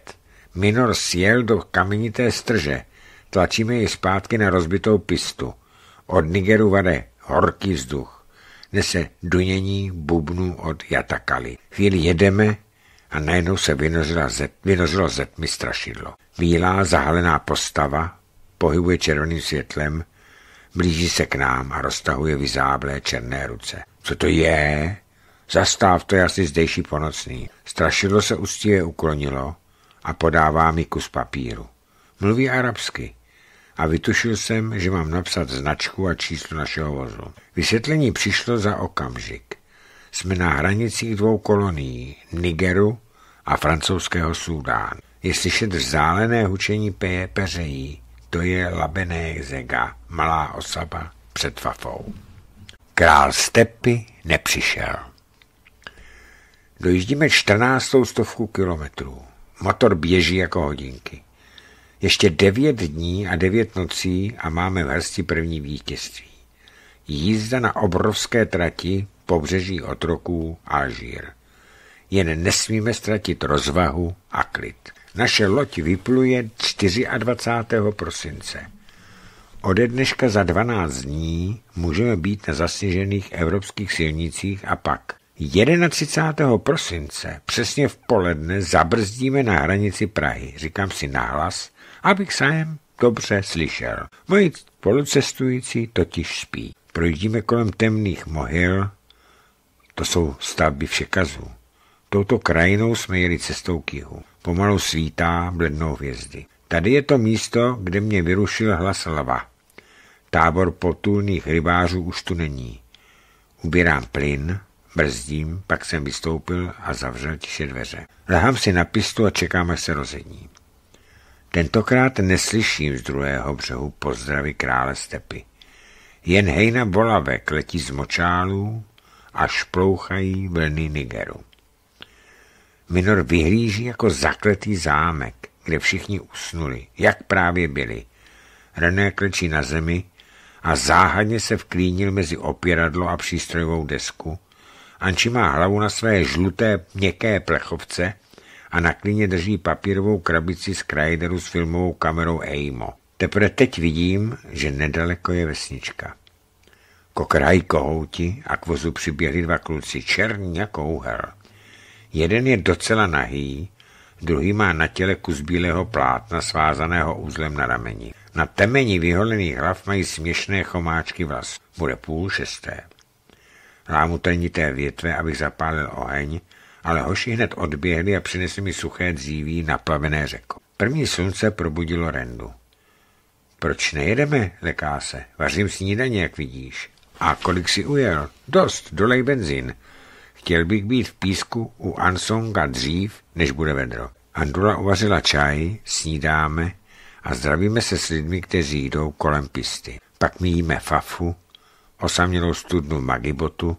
Minor sjel do kamenité strže. Tlačíme ji zpátky na rozbitou pistu. Od Nigeru vade horký vzduch nese dunění bubnu od Jatakaly. Chvíli jedeme a najednou se vynořilo ze, tmy strašidlo. Bílá zahalená postava pohybuje červeným světlem, blíží se k nám a roztahuje vyzáblé černé ruce. Co to je? Zastáv to je asi zdejší ponocný. Strašidlo se uctivě uklonilo a podává mi kus papíru. Mluví arabsky a vytušil jsem, že mám napsat značku a číslo našeho vozu. Vysvětlení přišlo za okamžik. Jsme na hranicích dvou kolonií, Nigeru a francouzského Súdán. Je slyšet vzdálené hučení peje peřejí, to je labené zega, malá osaba před fafou. Král stepy nepřišel. Dojíždíme čtrnáctou stovku kilometrů. Motor běží jako hodinky. Ještě devět dní a devět nocí a máme v hrsti první vítězství. Jízda na obrovské trati, pobřeží otroků, žír. Jen nesmíme ztratit rozvahu a klid. Naše loď vypluje 24. prosince. Ode dneška za 12 dní můžeme být na zasněžených evropských silnicích a pak 31. prosince přesně v poledne zabrzdíme na hranici Prahy. Říkám si nahlas, abych sám dobře slyšel. Moji spolucestující totiž spí. Projdíme kolem temných mohyl, to jsou stavby všekazů. Touto krajinou jsme jeli cestou k jihu. Pomalu svítá, blednou hvězdy. Tady je to místo, kde mě vyrušil hlas lava. Tábor potulných rybářů už tu není. Ubírám plyn, brzdím, pak jsem vystoupil a zavřel tiše dveře. Lehám si na pistu a čekám, až se rozední. Tentokrát neslyším z druhého břehu pozdravy krále stepy. Jen hejna bolavek letí z močálů a šplouchají vlny Nigeru. Minor vyhlíží jako zakletý zámek, kde všichni usnuli, jak právě byli. René klečí na zemi a záhadně se vklínil mezi opěradlo a přístrojovou desku. Anči má hlavu na své žluté měkké plechovce a na klině drží papírovou krabici z krajderu s filmovou kamerou EIMO. Teprve teď vidím, že nedaleko je vesnička. Kokraj kohouti a k vozu přiběhli dva kluci, černí jako úhel. Jeden je docela nahý, druhý má na těle kus bílého plátna svázaného uzlem na rameni. Na temení vyholených hlav mají směšné chomáčky vlas. Bude půl šesté. Lámu trnité větve, abych zapálil oheň, ale hoši hned odběhli a přinesli mi suché dříví naplavené řeko. První slunce probudilo Rendu. Proč nejedeme, leká se. Vařím snídaně, jak vidíš. A kolik si ujel? Dost, dolej benzín. Chtěl bych být v písku u Ansonga dřív, než bude vedro. Andula uvařila čaj, snídáme a zdravíme se s lidmi, kteří jdou kolem pisty. Pak míjíme fafu, osamělou studnu magibotu,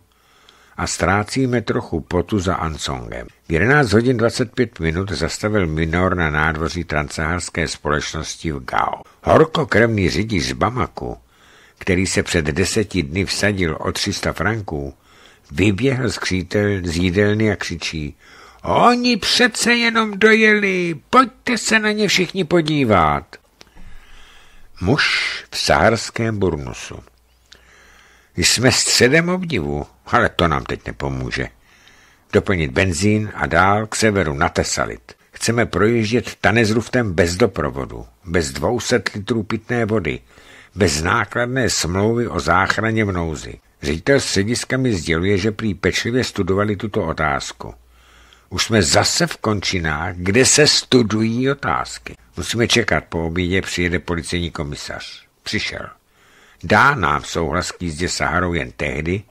a ztrácíme trochu potu za Ansongem. V 11 hodin 25 minut zastavil minor na nádvoří transaharské společnosti v Gao. Horkokrevný řidič z Bamaku, který se před deseti dny vsadil o 300 franků, vyběhl z, křítel, z jídelny a křičí Oni přece jenom dojeli, pojďte se na ně všichni podívat. Muž v saharském burnusu. Jsme středem obdivu, ale to nám teď nepomůže. Doplnit benzín a dál k severu na Tesalit. Chceme projíždět Tanezruftem bez doprovodu, bez 200 litrů pitné vody, bez nákladné smlouvy o záchraně v nouzi. Ředitel s mi sděluje, že prý pečlivě studovali tuto otázku. Už jsme zase v končinách, kde se studují otázky. Musíme čekat, po obídě přijede policejní komisař. Přišel dá nám souhlas k jízdě Saharou jen tehdy,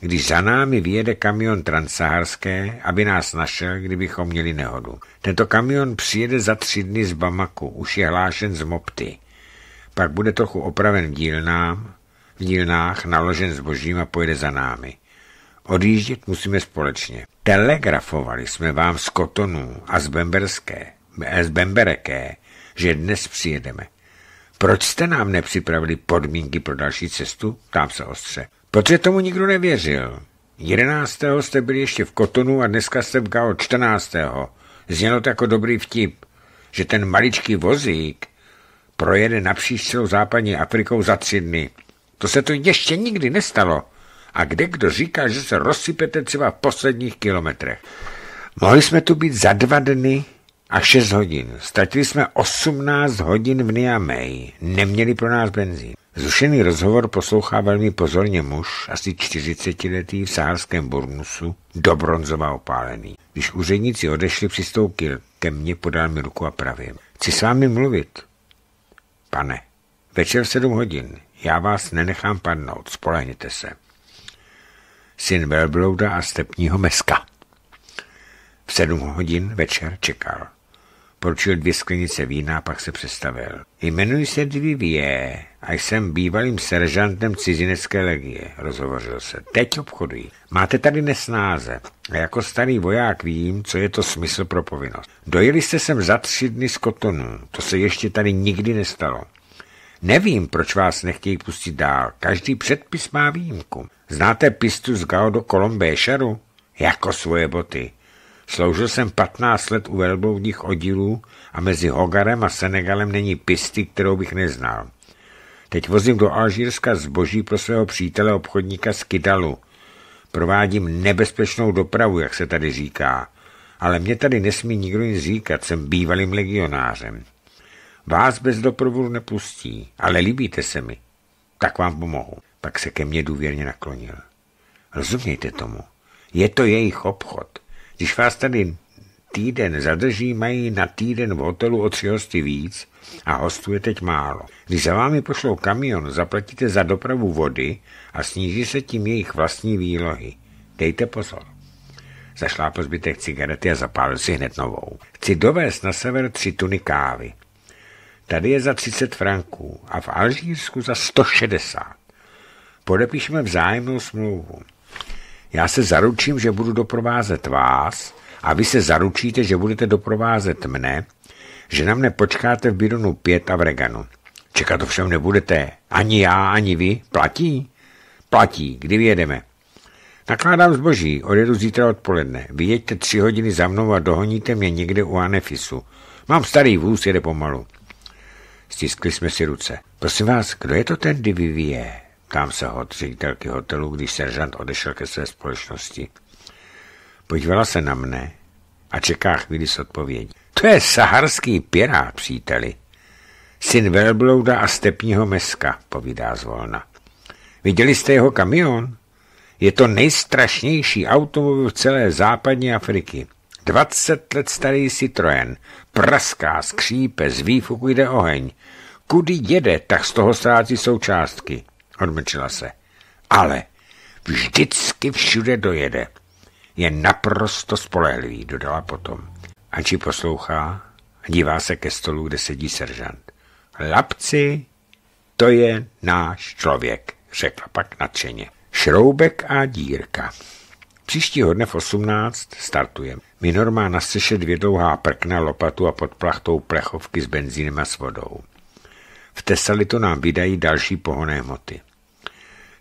když za námi vyjede kamion transsaharské, aby nás našel, kdybychom měli nehodu. Tento kamion přijede za tři dny z Bamaku, už je hlášen z Mopty. Pak bude trochu opraven v, dílnám, v dílnách, naložen zbožím a pojede za námi. Odjíždět musíme společně. Telegrafovali jsme vám z Kotonů a z Bemberské, eh, z Bembereké, že dnes přijedeme. Proč jste nám nepřipravili podmínky pro další cestu? Ptám se ostře. Protože tomu nikdo nevěřil. 11. jste byli ještě v Kotonu a dneska jste v Gao 14. Znělo to jako dobrý vtip, že ten maličký vozík projede napříč celou západní Afrikou za tři dny. To se to ještě nikdy nestalo. A kde kdo říká, že se rozsypete třeba v posledních kilometrech? Mohli jsme tu být za dva dny, a 6 hodin. Ztratili jsme 18 hodin v Niamey. Neměli pro nás benzín. Zrušený rozhovor poslouchá velmi pozorně muž, asi 40-letý v saharském burnusu, do bronzova opálený. Když úředníci odešli, přistoupil ke mně, podal mi ruku a pravil. Chci s vámi mluvit. Pane, večer v 7 hodin. Já vás nenechám padnout, spolehněte se. Syn velblouda a stepního meska. V sedm hodin večer čekal poručil dvě sklenice vína a pak se představil. Jmenuji se Dvivier a jsem bývalým seržantem cizinecké legie, rozhovořil se. Teď obchodují. Máte tady nesnáze a jako starý voják vím, co je to smysl pro povinnost. Dojeli jste sem za tři dny z kotonu. to se ještě tady nikdy nestalo. Nevím, proč vás nechtějí pustit dál. Každý předpis má výjimku. Znáte pistu z Gaudo Kolombé Šaru? Jako svoje boty. Sloužil jsem 15 let u velbloudních oddílů a mezi Hogarem a Senegalem není pisty, kterou bych neznal. Teď vozím do Alžírska zboží pro svého přítele obchodníka z Kidalu. Provádím nebezpečnou dopravu, jak se tady říká. Ale mě tady nesmí nikdo nic říkat, jsem bývalým legionářem. Vás bez doprovodu nepustí, ale líbíte se mi. Tak vám pomohu. Pak se ke mně důvěrně naklonil. Rozumějte tomu. Je to jejich obchod. Když vás tady týden zadrží, mají na týden v hotelu o tři hosty víc a hostů je teď málo. Když za vámi pošlou kamion, zaplatíte za dopravu vody a sníží se tím jejich vlastní výlohy. Dejte pozor. Zašlápl zbytek cigarety a zapálil si hned novou. Chci dovést na sever tři tuny kávy. Tady je za 30 franků a v Alžírsku za 160. Podepíšeme vzájemnou smlouvu. Já se zaručím, že budu doprovázet vás a vy se zaručíte, že budete doprovázet mne, že na mne počkáte v Bironu 5 a v Reganu. Čekat ovšem nebudete. Ani já, ani vy. Platí? Platí. Kdy vyjedeme? Nakládám zboží, odjedu zítra odpoledne. Vyjeďte tři hodiny za mnou a dohoníte mě někde u Anefisu. Mám starý vůz, jede pomalu. Stiskli jsme si ruce. Prosím vás, kdo je to ten Divivier? Ptám se ho od ředitelky hotelu, když seržant odešel ke své společnosti. Podívala se na mne a čeká chvíli s odpovědí. To je saharský pirát, příteli. Syn velblouda a stepního meska, povídá zvolna. Viděli jste jeho kamion? Je to nejstrašnější automobil v celé západní Afriky. 20 let starý Citroen. Praská, skřípe, z výfuku jde oheň. Kudy jede, tak z toho ztrácí součástky odmlčila se. Ale vždycky všude dojede. Je naprosto spolehlivý, dodala potom. Anči poslouchá a dívá se ke stolu, kde sedí seržant. Lapci, to je náš člověk, řekla pak nadšeně. Šroubek a dírka. Příští hodně v 18 startujeme. Minor má na střeše dvě dlouhá prkna, lopatu a pod plachtou plechovky s benzínem a s vodou. V Tesalitu nám vydají další pohonné hmoty.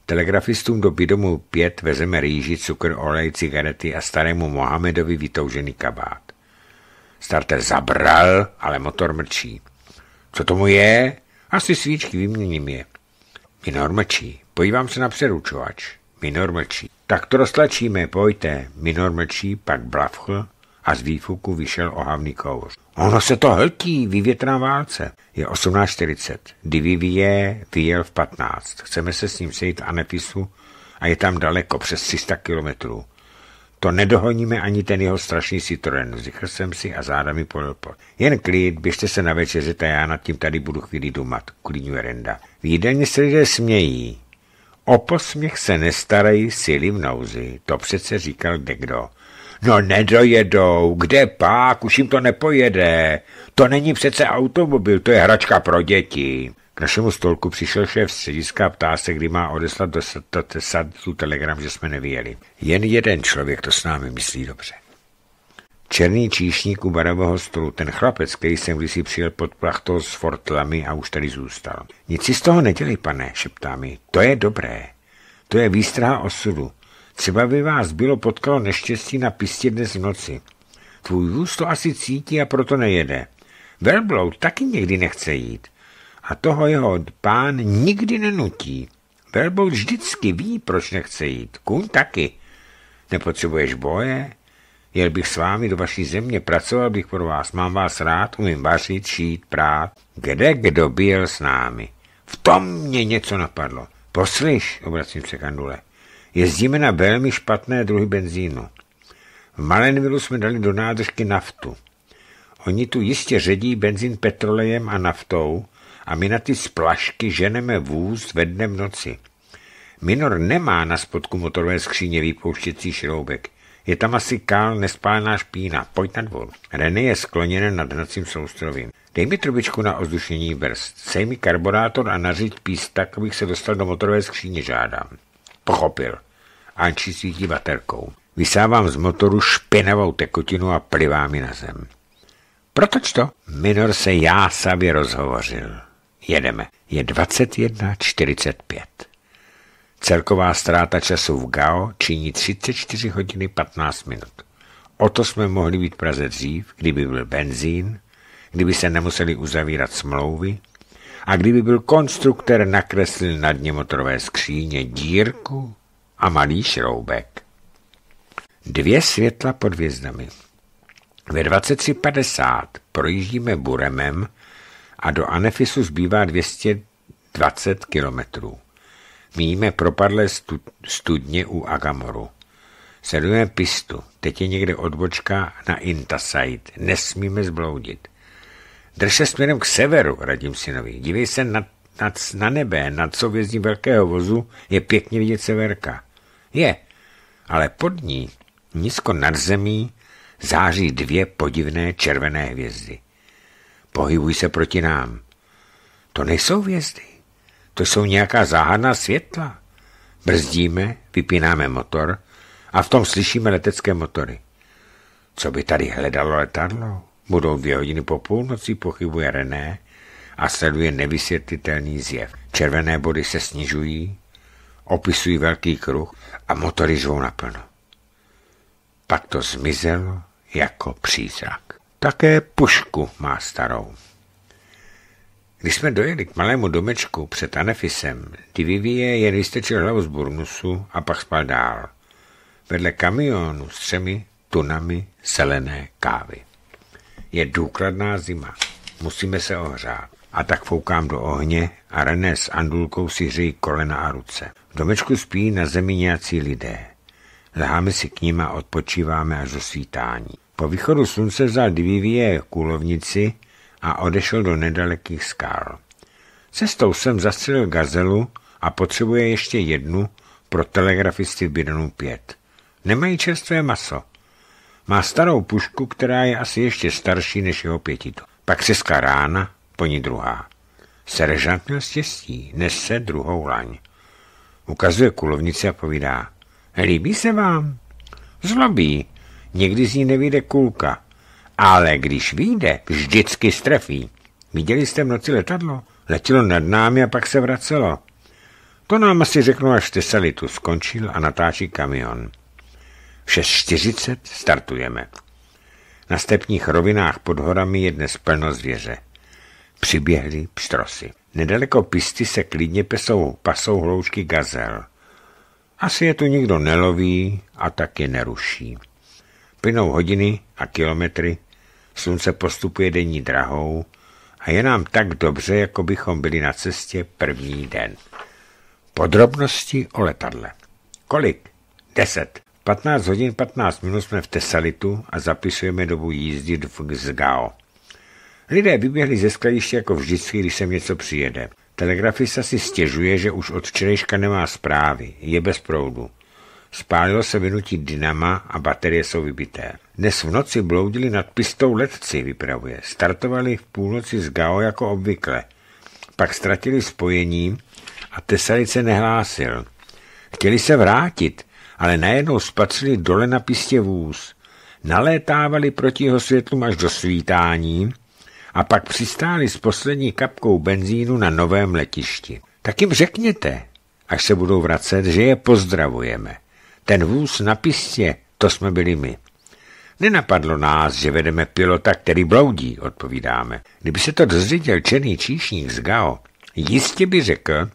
Telegrafistům do bydomu 5 vezeme rýži, cukr, olej, cigarety a starému Mohamedovi vytoužený kabát. Starter zabral, ale motor mrčí. Co tomu je? Asi svíčky, vyměním je. Minor mlčí. Podívám se na přeručovač. Minor mlčí. Tak to roztlačíme, pojďte. Minor mlčí, pak blavchl, a z výfuku vyšel ohavný kouř. Ono se to hltí, vyvětrá válce. Je 18.40, Divivie vyjel v 15. Chceme se s ním sejít a nepisu a je tam daleko, přes 300 kilometrů. To nedohoníme ani ten jeho strašný Citroen. Zichl jsem si a záda mi pot. Jen klid, běžte se na večeři a já nad tím tady budu chvíli dumat, klidňuje Renda. V jídelně se lidé smějí. O posměch se nestarají síly v nouzi, to přece říkal kdekdo. No nedojedou, kde pak, už jim to nepojede. To není přece automobil, to je hračka pro děti. K našemu stolku přišel šéf střediska a ptá se, kdy má odeslat do sadu telegram, že jsme nevyjeli. Jen jeden člověk to s námi myslí dobře. Černý číšník u barového stolu, ten chlapec, který jsem kdysi přijel pod plachtou s fortlami a už tady zůstal. Nic si z toho nedělej, pane, šeptá mi. To je dobré. To je výstraha osudu. Třeba by vás bylo potkalo neštěstí na pistě dnes v noci. Tvůj vůz to asi cítí a proto nejede. Velblou taky někdy nechce jít. A toho jeho pán nikdy nenutí. Velbloud vždycky ví, proč nechce jít. Kůň taky. Nepotřebuješ boje? Jel bych s vámi do vaší země, pracoval bych pro vás, mám vás rád, umím vařit, šít, prát. Kde kdo byl s námi? V tom mě něco napadlo. Poslyš, obracím se kandule. Jezdíme na velmi špatné druhy benzínu. V Malenvilu jsme dali do nádržky naftu. Oni tu jistě ředí benzín petrolejem a naftou a my na ty splašky ženeme vůz ve dne v noci. Minor nemá na spodku motorové skříně výpouštěcí šroubek. Je tam asi kál nespálená špína. Pojď na dvor. René je skloněn nad hnacím soustrovím. Dej mi trubičku na ozdušení vrst. Sej mi karburátor a nařiď píst tak, abych se dostal do motorové skříně, žádám pochopil. Anči svítí baterkou. Vysávám z motoru špinavou tekutinu a plivám ji na zem. Protoč to? Minor se jásavě rozhovořil. Jedeme. Je 21.45. Celková ztráta času v GAO činí 34 hodiny 15 minut. O to jsme mohli být Praze dřív, kdyby byl benzín, kdyby se nemuseli uzavírat smlouvy, a kdyby byl konstruktor, nakreslil na dně motorové skříně dírku a malý šroubek. Dvě světla pod hvězdami. Ve 23.50 projíždíme Buremem a do Anefisu zbývá 220 kilometrů. Míjíme propadlé studně u Agamoru. Sledujeme pistu, teď je někde odbočka na Intasite, nesmíme zbloudit. Drž se směrem k severu, radím synovi. Dívej se na, na, na nebe, nad souvězdí velkého vozu je pěkně vidět severka. Je, ale pod ní, nízko nad zemí, září dvě podivné červené hvězdy. Pohybují se proti nám. To nejsou hvězdy. To jsou nějaká záhadná světla. Brzdíme, vypínáme motor a v tom slyšíme letecké motory. Co by tady hledalo letadlo? Budou dvě hodiny po půlnoci, pochybuje René a sleduje nevysvětlitelný zjev. Červené body se snižují, opisují velký kruh a motory žvou naplno. Pak to zmizelo jako přízrak. Také pušku má starou. Když jsme dojeli k malému domečku před Anefisem, Divivie jen vystečil hlavu z burnusu a pak spal dál. Vedle kamionu s třemi tunami zelené kávy. Je důkladná zima. Musíme se ohřát. A tak foukám do ohně a René s Andulkou si řijí kolena a ruce. V domečku spí na zemi nějací lidé. Leháme si k ním a odpočíváme až do svítání. Po východu slunce vzal Divivie kůlovnici a odešel do nedalekých skál. Cestou jsem zastřelil gazelu a potřebuje ještě jednu pro telegrafisty v bidonu 5. Nemají čerstvé maso, má starou pušku, která je asi ještě starší než jeho pětito. Pak seská rána, po ní druhá. Seržant měl štěstí, nese druhou laň. Ukazuje kulovnici a povídá. Líbí se vám? Zlobí. Někdy z ní nevíde kulka. Ale když vyjde, vždycky strefí. Viděli jste v noci letadlo? Letělo nad námi a pak se vracelo. To nám asi řeknu, až salitu skončil a natáčí kamion. V 6.40 startujeme. Na stepních rovinách pod horami je dnes plno zvěře. Přiběhly pštrosy. Nedaleko pisty se klidně pesou, pasou hloučky gazel. Asi je tu nikdo neloví a tak je neruší. Plynou hodiny a kilometry, slunce postupuje denní drahou a je nám tak dobře, jako bychom byli na cestě první den. Podrobnosti o letadle. Kolik? Deset. 15 hodin 15 minut jsme v Tesalitu a zapisujeme dobu jízdy do Fgsgao. Lidé vyběhli ze skladiště jako vždycky, když sem něco přijede. Telegrafista si stěžuje, že už od včerejška nemá zprávy, je bez proudu. Spálilo se vynutí dynama a baterie jsou vybité. Dnes v noci bloudili nad pistou letci, vypravuje. Startovali v půlnoci z Gao jako obvykle. Pak ztratili spojení a Tesalice nehlásil. Chtěli se vrátit, ale najednou spatřili dole na pistě vůz. Nalétávali proti jeho světlu až do svítání a pak přistáli s poslední kapkou benzínu na novém letišti. Tak jim řekněte, až se budou vracet, že je pozdravujeme. Ten vůz na pistě, to jsme byli my. Nenapadlo nás, že vedeme pilota, který bloudí, odpovídáme. Kdyby se to dozvěděl černý číšník z Gao, jistě by řekl,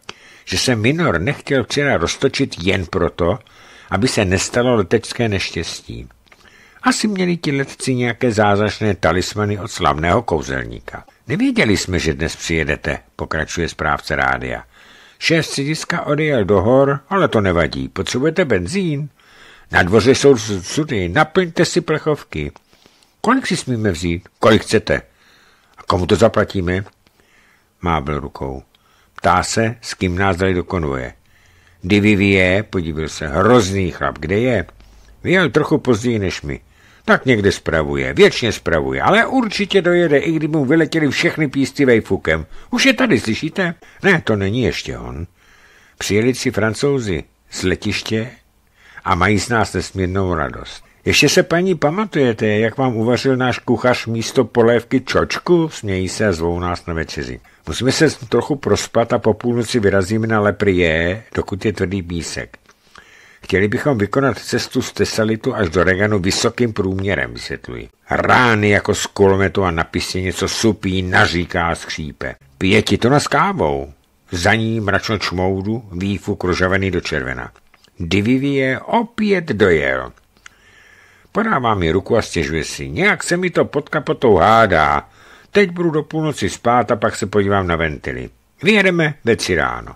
že se Minor nechtěl včera roztočit jen proto, aby se nestalo letecké neštěstí. Asi měli ti letci nějaké zázračné talismany od slavného kouzelníka. Nevěděli jsme, že dnes přijedete, pokračuje zprávce rádia. Šéf střediska odjel do hor, ale to nevadí. Potřebujete benzín? Na dvoře jsou sudy, naplňte si plechovky. Kolik si smíme vzít? Kolik chcete? A komu to zaplatíme? Mábil rukou. Ptá se, s kým nás dali do konvoje je, podíval se, hrozný chlap, kde je? Vyjel trochu později než my. Tak někde spravuje, věčně spravuje, ale určitě dojede, i kdyby mu vyletěli všechny písty vejfukem. Už je tady, slyšíte? Ne, to není ještě on. Přijeli si francouzi z letiště a mají z nás nesmírnou radost. Ještě se paní pamatujete, jak vám uvařil náš kuchař místo polévky čočku? Smějí se a zvou nás na večeři. Musíme se trochu prospat a po půlnoci vyrazíme na Leprie, dokud je tvrdý písek. Chtěli bychom vykonat cestu z Tesalitu až do Reganu vysokým průměrem, vysvětluji. Rány jako z kulometu a na něco supí, naříká a skřípe. Pěti to na skávou. Za ní mračno čmoudu, výfu kružavený do červena. Divivie opět dojel. Podává mi ruku a stěžuje si. Nějak se mi to pod kapotou hádá. Teď budu do půlnoci spát a pak se podívám na ventily. Vyjedeme ve tři ráno.